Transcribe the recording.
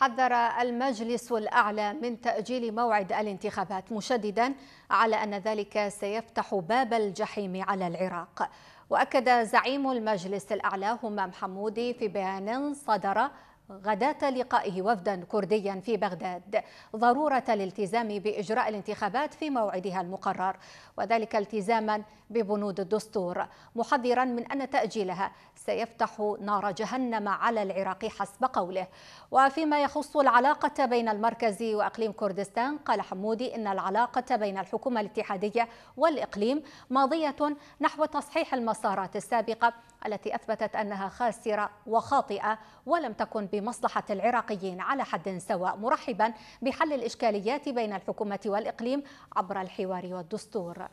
حذر المجلس الأعلى من تأجيل موعد الانتخابات مشددا على أن ذلك سيفتح باب الجحيم على العراق وأكد زعيم المجلس الأعلى همام حمودي في بيان صدر غداة لقائه وفدا كرديا في بغداد ضرورة الالتزام بإجراء الانتخابات في موعدها المقرر وذلك التزاما ببنود الدستور محذرا من أن تأجيلها سيفتح نار جهنم على العراق حسب قوله وفيما يخص العلاقة بين المركز وأقليم كردستان قال حمودي إن العلاقة بين الحكومة الاتحادية والإقليم ماضية نحو تصحيح المسارات السابقة التي أثبتت أنها خاسرة وخاطئة ولم تكن بمصلحة العراقيين على حد سواء مرحبا بحل الإشكاليات بين الحكومة والإقليم عبر الحوار والدستور